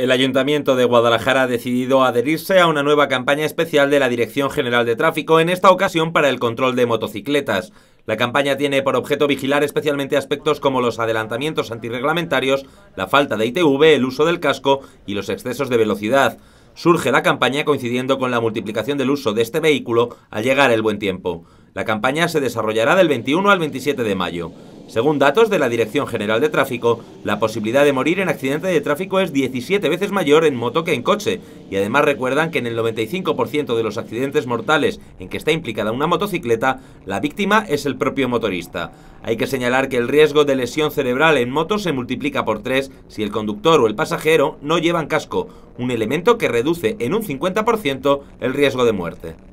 El Ayuntamiento de Guadalajara ha decidido adherirse a una nueva campaña especial de la Dirección General de Tráfico, en esta ocasión para el control de motocicletas. La campaña tiene por objeto vigilar especialmente aspectos como los adelantamientos antirreglamentarios, la falta de ITV, el uso del casco y los excesos de velocidad. Surge la campaña coincidiendo con la multiplicación del uso de este vehículo al llegar el buen tiempo. La campaña se desarrollará del 21 al 27 de mayo. Según datos de la Dirección General de Tráfico, la posibilidad de morir en accidente de tráfico es 17 veces mayor en moto que en coche, y además recuerdan que en el 95% de los accidentes mortales en que está implicada una motocicleta, la víctima es el propio motorista. Hay que señalar que el riesgo de lesión cerebral en moto se multiplica por tres si el conductor o el pasajero no llevan casco, un elemento que reduce en un 50% el riesgo de muerte.